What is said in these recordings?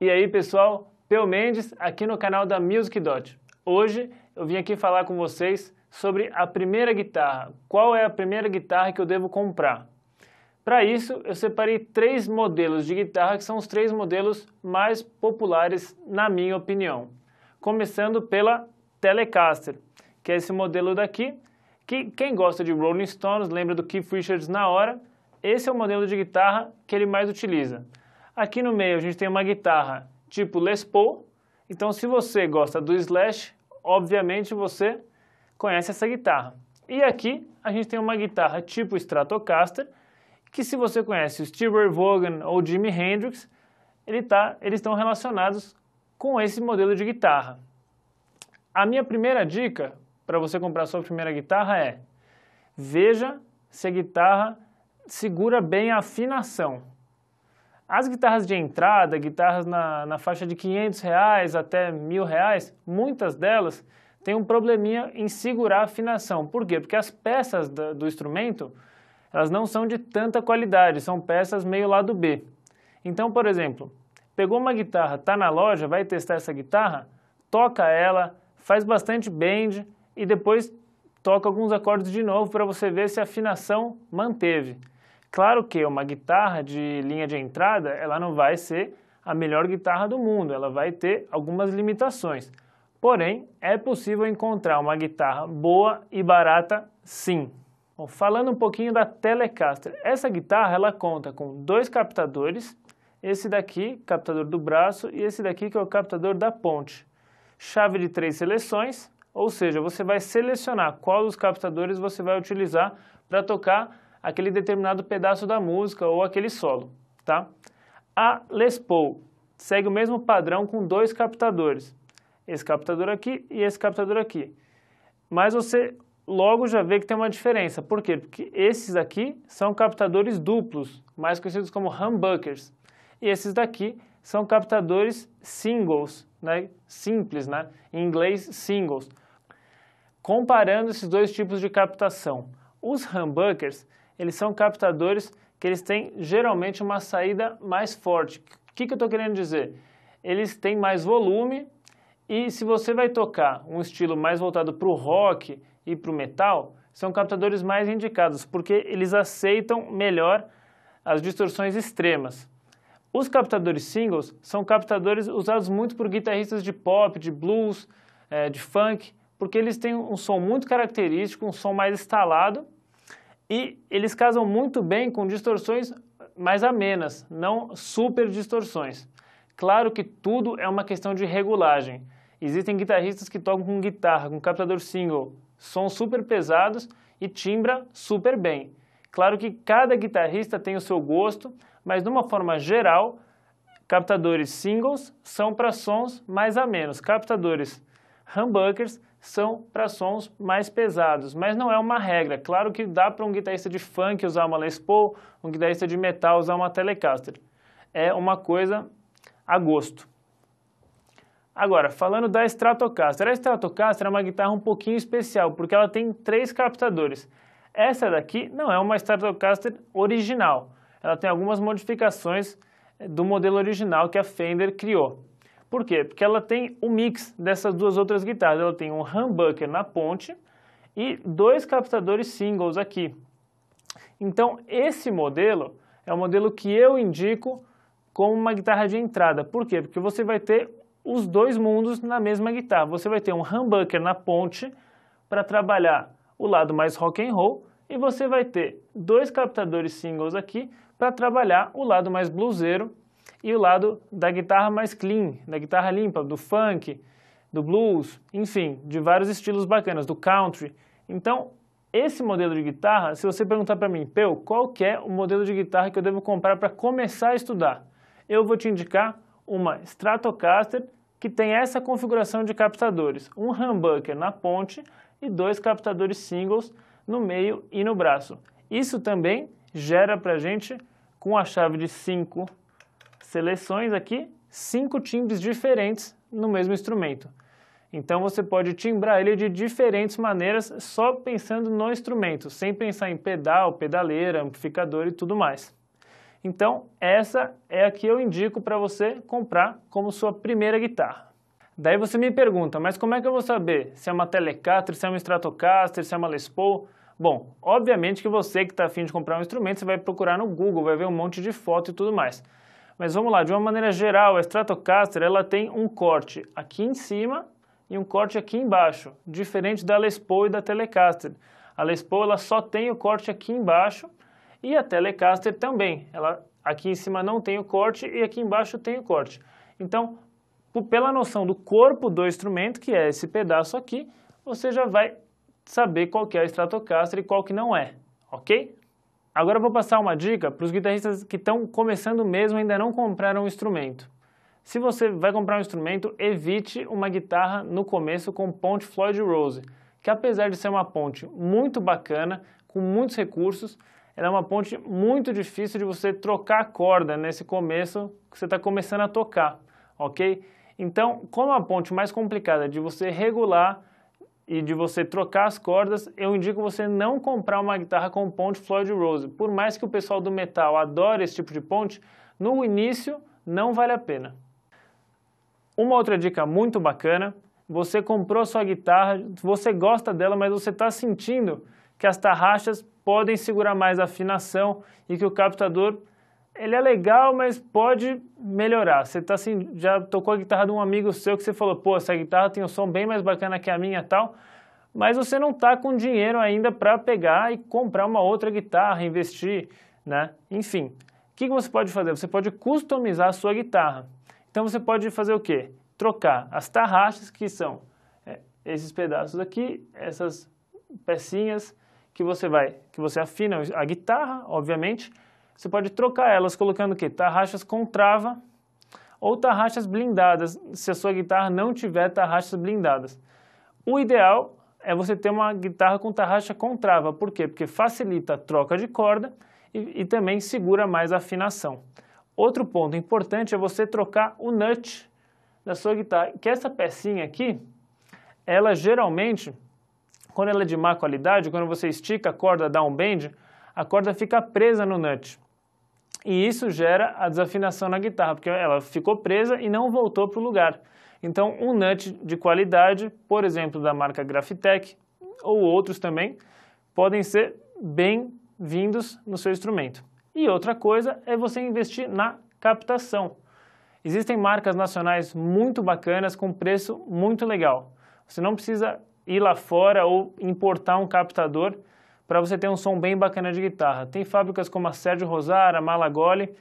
E aí, pessoal, Pel Mendes aqui no canal da Music Dot. Hoje eu vim aqui falar com vocês sobre a primeira guitarra. Qual é a primeira guitarra que eu devo comprar? Para isso, eu separei três modelos de guitarra que são os três modelos mais populares, na minha opinião. Começando pela Telecaster, que é esse modelo daqui, quem gosta de Rolling Stones lembra do Keith Richards na hora. Esse é o modelo de guitarra que ele mais utiliza. Aqui no meio a gente tem uma guitarra tipo Les Paul. Então se você gosta do Slash, obviamente você conhece essa guitarra. E aqui a gente tem uma guitarra tipo Stratocaster, que se você conhece o Steve Vaughan ou Jimi Hendrix, ele tá, eles estão relacionados com esse modelo de guitarra. A minha primeira dica para você comprar sua primeira guitarra é: veja se a guitarra segura bem a afinação. As guitarras de entrada, guitarras na, na faixa de 500 reais até mil reais, muitas delas têm um probleminha em segurar a afinação. Por quê? Porque as peças do, do instrumento elas não são de tanta qualidade, são peças meio lado B. Então, por exemplo, pegou uma guitarra, está na loja, vai testar essa guitarra, toca ela, faz bastante bend, e depois toca alguns acordes de novo para você ver se a afinação manteve. Claro que uma guitarra de linha de entrada, ela não vai ser a melhor guitarra do mundo, ela vai ter algumas limitações. Porém, é possível encontrar uma guitarra boa e barata sim. Bom, falando um pouquinho da Telecaster, essa guitarra ela conta com dois captadores, esse daqui, captador do braço, e esse daqui que é o captador da ponte. Chave de três seleções, ou seja, você vai selecionar qual dos captadores você vai utilizar para tocar aquele determinado pedaço da música ou aquele solo, tá? A Les Paul segue o mesmo padrão com dois captadores. Esse captador aqui e esse captador aqui. Mas você logo já vê que tem uma diferença. Por quê? Porque esses aqui são captadores duplos, mais conhecidos como humbuckers. E esses daqui são captadores singles, né? simples, né? em inglês singles. Comparando esses dois tipos de captação, os humbuckers, eles são captadores que eles têm geralmente uma saída mais forte. O que, que eu estou querendo dizer? Eles têm mais volume e se você vai tocar um estilo mais voltado para o rock e para o metal, são captadores mais indicados, porque eles aceitam melhor as distorções extremas. Os captadores singles são captadores usados muito por guitarristas de pop, de blues, eh, de funk, porque eles têm um som muito característico, um som mais instalado, e eles casam muito bem com distorções mais amenas, não super distorções. Claro que tudo é uma questão de regulagem. Existem guitarristas que tocam com guitarra, com captador single, sons super pesados e timbra super bem. Claro que cada guitarrista tem o seu gosto, mas de uma forma geral, captadores singles são para sons mais amenos. Captadores humbuckers são para sons mais pesados, mas não é uma regra. Claro que dá para um guitarrista de funk usar uma Les Paul, um guitarrista de metal usar uma Telecaster. É uma coisa a gosto. Agora, falando da Stratocaster. A Stratocaster é uma guitarra um pouquinho especial, porque ela tem três captadores. Essa daqui não é uma Stratocaster original. Ela tem algumas modificações do modelo original que a Fender criou. Por quê? Porque ela tem o um mix dessas duas outras guitarras. Ela tem um humbucker na ponte e dois captadores singles aqui. Então, esse modelo é o modelo que eu indico como uma guitarra de entrada. Por quê? Porque você vai ter os dois mundos na mesma guitarra. Você vai ter um humbucker na ponte para trabalhar o lado mais rock and roll e você vai ter dois captadores singles aqui para trabalhar o lado mais bluseiro e o lado da guitarra mais clean, da guitarra limpa, do funk, do blues, enfim, de vários estilos bacanas, do country. Então, esse modelo de guitarra, se você perguntar para mim, Peu, qual é o modelo de guitarra que eu devo comprar para começar a estudar? Eu vou te indicar uma Stratocaster que tem essa configuração de captadores, um humbucker na ponte e dois captadores singles no meio e no braço. Isso também gera para gente, com a chave de 5 seleções aqui, cinco timbres diferentes no mesmo instrumento. Então você pode timbrar ele de diferentes maneiras só pensando no instrumento, sem pensar em pedal, pedaleira, amplificador e tudo mais. Então essa é a que eu indico para você comprar como sua primeira guitarra. Daí você me pergunta, mas como é que eu vou saber se é uma Telecaster, se é uma Stratocaster, se é uma Les Paul? Bom, obviamente que você que está afim de comprar um instrumento, você vai procurar no Google, vai ver um monte de foto e tudo mais. Mas vamos lá, de uma maneira geral, a Stratocaster ela tem um corte aqui em cima e um corte aqui embaixo, diferente da Les Paul e da Telecaster. A Les Paul ela só tem o corte aqui embaixo e a Telecaster também. Ela aqui em cima não tem o corte e aqui embaixo tem o corte. Então, pela noção do corpo do instrumento, que é esse pedaço aqui, você já vai saber qual que é a Stratocaster e qual que não é, ok? Agora eu vou passar uma dica para os guitarristas que estão começando mesmo e ainda não compraram um instrumento. Se você vai comprar um instrumento, evite uma guitarra no começo com ponte Floyd Rose, que apesar de ser uma ponte muito bacana, com muitos recursos, ela é uma ponte muito difícil de você trocar a corda nesse começo que você está começando a tocar, ok? Então, como a ponte mais complicada de você regular, e de você trocar as cordas, eu indico você não comprar uma guitarra com ponte Floyd Rose. Por mais que o pessoal do metal adore esse tipo de ponte, no início não vale a pena. Uma outra dica muito bacana, você comprou sua guitarra, você gosta dela, mas você está sentindo que as tarraxas podem segurar mais a afinação e que o captador ele é legal, mas pode melhorar. Você tá assim, já tocou a guitarra de um amigo seu que você falou, pô, essa guitarra tem um som bem mais bacana que a minha tal, mas você não tá com dinheiro ainda para pegar e comprar uma outra guitarra, investir, né? Enfim, o que, que você pode fazer? Você pode customizar a sua guitarra. Então você pode fazer o quê? Trocar as tarraxas, que são é, esses pedaços aqui, essas pecinhas que você vai, que você afina a guitarra, obviamente, você pode trocar elas colocando o quê? Tarraxas com trava ou tarraxas blindadas, se a sua guitarra não tiver tarraxas blindadas. O ideal é você ter uma guitarra com tarraxa com trava. Por quê? Porque facilita a troca de corda e, e também segura mais a afinação. Outro ponto importante é você trocar o nut da sua guitarra, que essa pecinha aqui, ela geralmente, quando ela é de má qualidade, quando você estica a corda, dá um bend, a corda fica presa no nut e isso gera a desafinação na guitarra, porque ela ficou presa e não voltou para o lugar. Então, um nut de qualidade, por exemplo, da marca Grafitec, ou outros também, podem ser bem-vindos no seu instrumento. E outra coisa é você investir na captação. Existem marcas nacionais muito bacanas com preço muito legal. Você não precisa ir lá fora ou importar um captador para você ter um som bem bacana de guitarra. Tem fábricas como a Sérgio Rosara, Malagoli,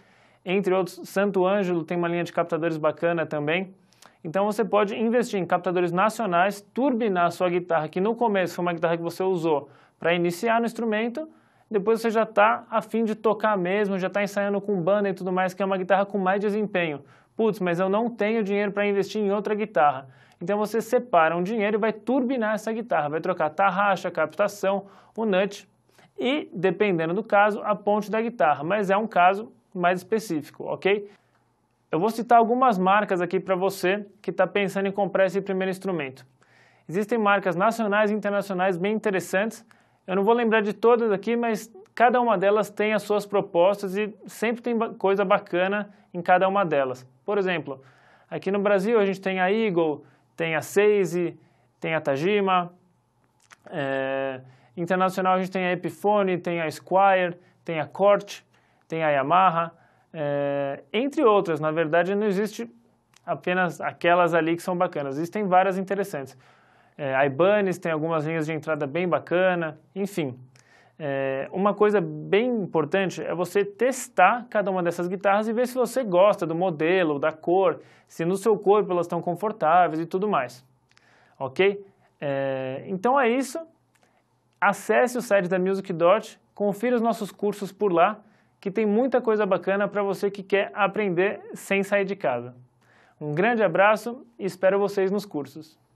entre outros. Santo Ângelo tem uma linha de captadores bacana também. Então você pode investir em captadores nacionais, turbinar a sua guitarra, que no começo foi uma guitarra que você usou para iniciar no instrumento, depois você já está afim de tocar mesmo, já está ensaiando com banda e tudo mais, que é uma guitarra com mais desempenho. Putz, mas eu não tenho dinheiro para investir em outra guitarra. Então você separa um dinheiro e vai turbinar essa guitarra, vai trocar tarraxa, captação, o nut e, dependendo do caso, a ponte da guitarra, mas é um caso mais específico, ok? Eu vou citar algumas marcas aqui para você que está pensando em comprar esse primeiro instrumento. Existem marcas nacionais e internacionais bem interessantes. Eu não vou lembrar de todas aqui, mas cada uma delas tem as suas propostas e sempre tem coisa bacana em cada uma delas. Por exemplo, aqui no Brasil a gente tem a Eagle, tem a Seise, tem a Tajima. É, internacional a gente tem a Epiphone, tem a Squire, tem a Corte, tem a Yamaha, é, entre outras. Na verdade, não existe apenas aquelas ali que são bacanas. Existem várias interessantes. É, a Ibanez tem algumas linhas de entrada bem bacana, enfim. É, uma coisa bem importante é você testar cada uma dessas guitarras e ver se você gosta do modelo, da cor, se no seu corpo elas estão confortáveis e tudo mais. Ok? É, então é isso. Acesse o site da Music Dot, confira os nossos cursos por lá, que tem muita coisa bacana para você que quer aprender sem sair de casa. Um grande abraço e espero vocês nos cursos.